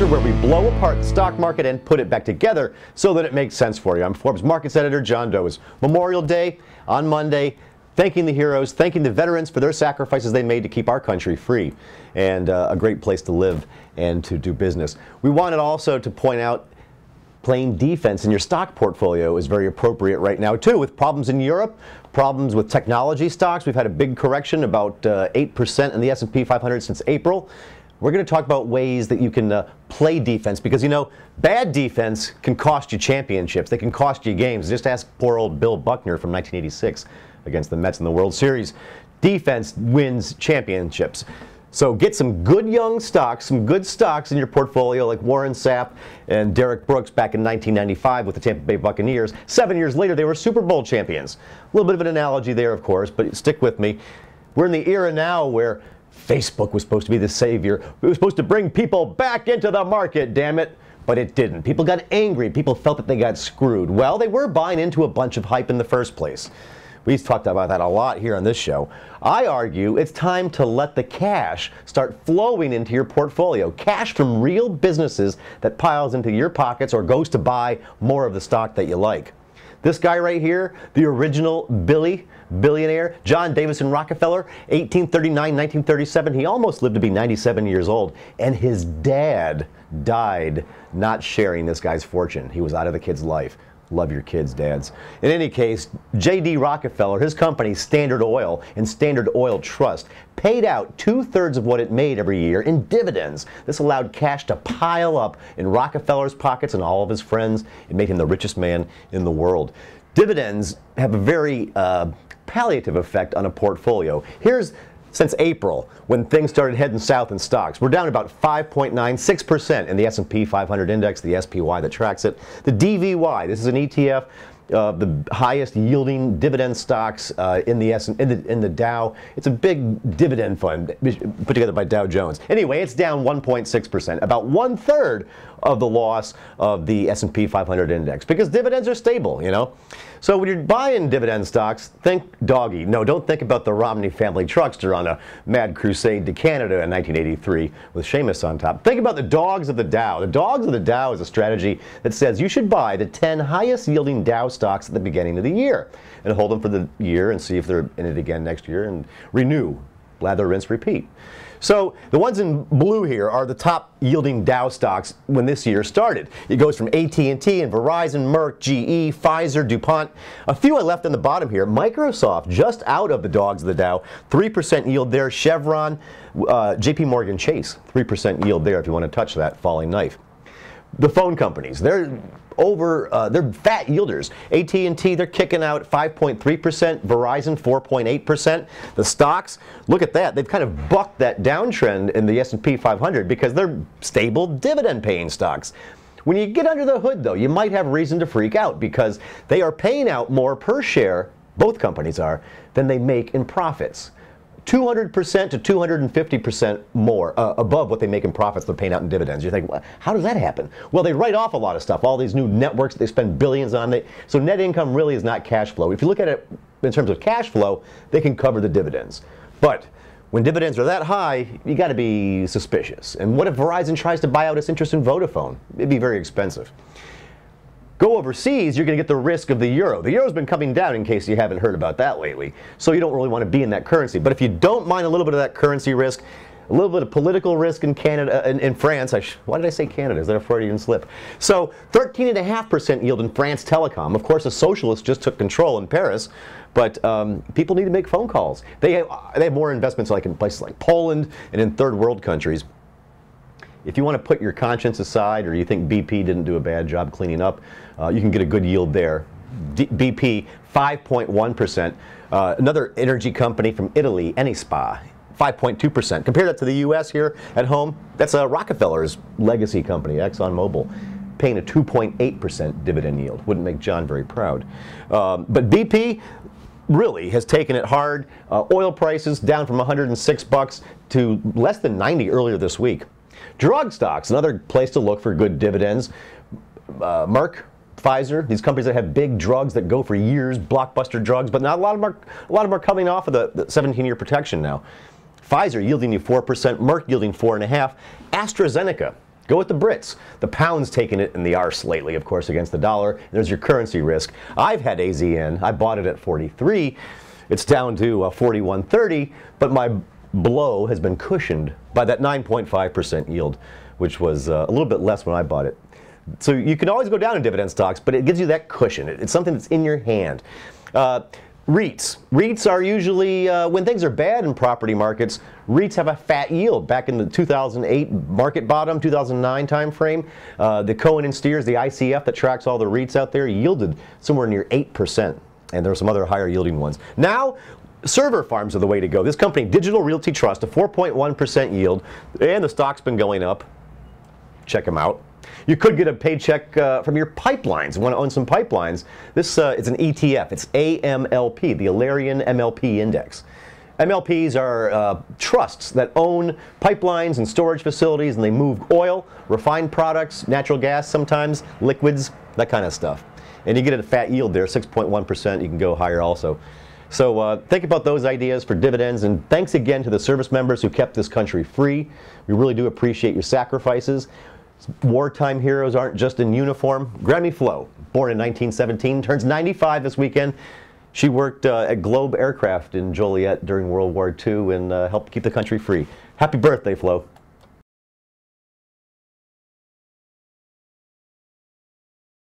Investor, where we blow apart the stock market and put it back together so that it makes sense for you. I'm Forbes Markets Editor John Doe. It's Memorial Day on Monday, thanking the heroes, thanking the veterans for their sacrifices they made to keep our country free and uh, a great place to live and to do business. We wanted also to point out playing defense in your stock portfolio is very appropriate right now too with problems in Europe, problems with technology stocks. We've had a big correction about uh, 8% in the S&P 500 since April we're going to talk about ways that you can uh, play defense because you know bad defense can cost you championships. They can cost you games. Just ask poor old Bill Buckner from 1986 against the Mets in the World Series. Defense wins championships. So get some good young stocks, some good stocks in your portfolio like Warren Sapp and Derek Brooks back in 1995 with the Tampa Bay Buccaneers. Seven years later, they were Super Bowl champions. A little bit of an analogy there, of course, but stick with me. We're in the era now where Facebook was supposed to be the savior. It was supposed to bring people back into the market, damn it. But it didn't. People got angry. People felt that they got screwed. Well, they were buying into a bunch of hype in the first place. We've talked about that a lot here on this show. I argue it's time to let the cash start flowing into your portfolio. Cash from real businesses that piles into your pockets or goes to buy more of the stock that you like. This guy right here, the original Billy, billionaire, John Davison Rockefeller, 1839, 1937. He almost lived to be 97 years old. And his dad died not sharing this guy's fortune. He was out of the kid's life. Love your kids, dads. In any case, J.D. Rockefeller, his company Standard Oil and Standard Oil Trust, paid out two thirds of what it made every year in dividends. This allowed cash to pile up in Rockefeller's pockets and all of his friends. It made him the richest man in the world. Dividends have a very uh, palliative effect on a portfolio. Here's since April when things started heading south in stocks. We're down about 5.96% in the S&P 500 index, the SPY that tracks it. The DVY, this is an ETF uh, the highest yielding dividend stocks uh, in the S in the, in the Dow. It's a big dividend fund put together by Dow Jones. Anyway, it's down 1.6 percent, about one third of the loss of the S&P 500 index because dividends are stable. You know. So when you're buying dividend stocks, think doggy. No, don't think about the Romney family truckster on a mad crusade to Canada in 1983 with Seamus on top. Think about the dogs of the Dow. The dogs of the Dow is a strategy that says you should buy the 10 highest yielding Dow stocks at the beginning of the year and hold them for the year and see if they're in it again next year and renew lather, rinse, repeat. So the ones in blue here are the top yielding Dow stocks when this year started. It goes from AT&T and Verizon, Merck, GE, Pfizer, DuPont. A few I left on the bottom here. Microsoft just out of the dogs of the Dow. 3% yield there. Chevron, uh, JP Morgan Chase, 3% yield there if you want to touch that falling knife the phone companies. They're over, uh, they're fat yielders. AT&T, they're kicking out 5.3%, Verizon 4.8%. The stocks, look at that. They've kind of bucked that downtrend in the S&P 500 because they're stable dividend paying stocks. When you get under the hood though, you might have reason to freak out because they are paying out more per share, both companies are, than they make in profits. 200% to 250% more uh, above what they make in profits they're paying out in dividends. You think, well, how does that happen? Well, they write off a lot of stuff, all these new networks they spend billions on. They, so net income really is not cash flow. If you look at it in terms of cash flow, they can cover the dividends. But when dividends are that high, you got to be suspicious. And what if Verizon tries to buy out its interest in Vodafone? It'd be very expensive. Go overseas, you're going to get the risk of the euro. The euro's been coming down in case you haven't heard about that lately. So you don't really want to be in that currency. But if you don't mind a little bit of that currency risk, a little bit of political risk in Canada in, in France. I why did I say Canada? Is that a Freudian slip? So 13.5% yield in France Telecom. Of course, the socialists just took control in Paris, but um, people need to make phone calls. They have, they have more investments like in places like Poland and in third world countries. If you want to put your conscience aside or you think BP didn't do a bad job cleaning up, uh, you can get a good yield there. D BP, 5.1%. Uh, another energy company from Italy, Enispa, 5.2%. Compare that to the U.S. here at home. That's uh, Rockefeller's legacy company, ExxonMobil, paying a 2.8% dividend yield. Wouldn't make John very proud. Um, but BP really has taken it hard. Uh, oil prices down from 106 bucks to less than 90 earlier this week. Drug stocks, another place to look for good dividends. Uh, Merck, Pfizer, these companies that have big drugs that go for years, blockbuster drugs, but not a lot of them are, a lot of them are coming off of the, the 17 year protection now. Pfizer yielding you 4%, Merck yielding 4.5%, AstraZeneca. Go with the Brits. The pound's taken it in the arse lately, of course, against the dollar. There's your currency risk. I've had AZN. I bought it at 43. It's down to uh, 41.30, but my blow has been cushioned by that 9.5% yield, which was uh, a little bit less when I bought it. So you can always go down in dividend stocks, but it gives you that cushion. It's something that's in your hand. Uh, REITs. REITs are usually, uh, when things are bad in property markets, REITs have a fat yield. Back in the 2008 market bottom, 2009 timeframe, uh, the Cohen and Steers, the ICF that tracks all the REITs out there, yielded somewhere near 8%. And there are some other higher yielding ones. Now Server farms are the way to go. This company, Digital Realty Trust, a 4.1% yield, and the stock's been going up. Check them out. You could get a paycheck uh, from your pipelines. You want to own some pipelines? This uh, it's an ETF. It's AMLP, the Alarian MLP Index. MLPs are uh, trusts that own pipelines and storage facilities, and they move oil, refined products, natural gas, sometimes liquids, that kind of stuff. And you get a fat yield there, 6.1%. You can go higher also. So uh, think about those ideas for dividends, and thanks again to the service members who kept this country free. We really do appreciate your sacrifices. Wartime heroes aren't just in uniform. Grammy Flo, born in 1917, turns 95 this weekend. She worked uh, at Globe Aircraft in Joliet during World War II and uh, helped keep the country free. Happy birthday, Flo.